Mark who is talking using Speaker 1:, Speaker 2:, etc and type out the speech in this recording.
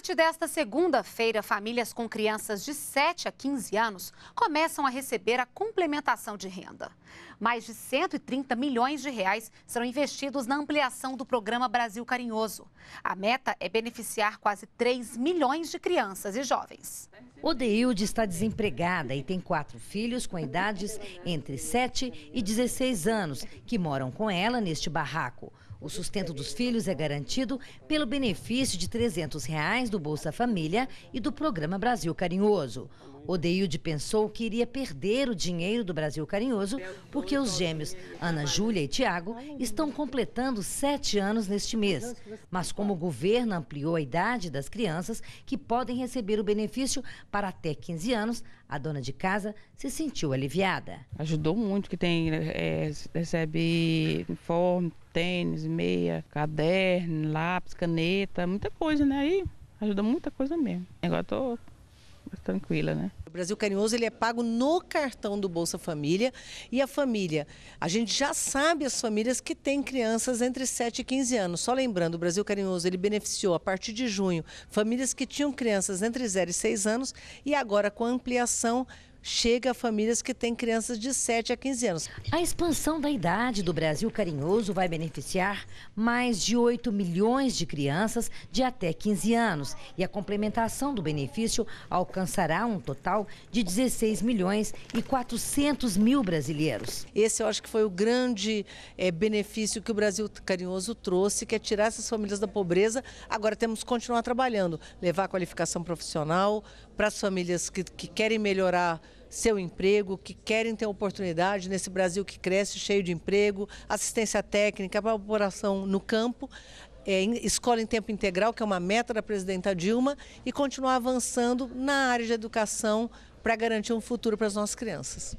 Speaker 1: partir desta segunda-feira, famílias com crianças de 7 a 15 anos começam a receber a complementação de renda. Mais de 130 milhões de reais serão investidos na ampliação do programa Brasil Carinhoso. A meta é beneficiar quase 3 milhões de crianças e jovens.
Speaker 2: Odeilde está desempregada e tem quatro filhos com idades entre 7 e 16 anos que moram com ela neste barraco. O sustento dos filhos é garantido pelo benefício de R$ 300 reais do Bolsa Família e do Programa Brasil Carinhoso. Odeilde pensou que iria perder o dinheiro do Brasil Carinhoso porque os gêmeos Ana Júlia e Tiago estão completando sete anos neste mês. Mas como o governo ampliou a idade das crianças que podem receber o benefício para até 15 anos, a dona de casa
Speaker 3: se sentiu aliviada. Ajudou muito que tem é, recebe informe tênis, meia, caderno, lápis, caneta, muita coisa, né? Aí ajuda muita coisa mesmo. Agora estou tranquila, né?
Speaker 4: O Brasil Carinhoso ele é pago no cartão do Bolsa Família e a família, a gente já sabe as famílias que têm crianças entre 7 e 15 anos. Só lembrando, o Brasil Carinhoso ele beneficiou a partir de junho famílias que tinham crianças entre 0 e 6 anos e agora com a ampliação chega a famílias que têm crianças de 7 a 15 anos. A expansão da idade do Brasil Carinhoso
Speaker 2: vai beneficiar mais de 8 milhões de crianças de até 15 anos. E a complementação do benefício alcançará um total de 16 milhões e
Speaker 4: 400
Speaker 2: mil brasileiros.
Speaker 4: Esse eu acho que foi o grande é, benefício que o Brasil Carinhoso trouxe, que é tirar essas famílias da pobreza. Agora temos que continuar trabalhando, levar a qualificação profissional para as famílias que, que querem melhorar seu emprego, que querem ter oportunidade nesse Brasil que cresce cheio de emprego, assistência técnica para a população no campo, é, escola em tempo integral, que é uma meta da presidenta Dilma, e continuar avançando na área de educação para garantir um futuro para as nossas crianças.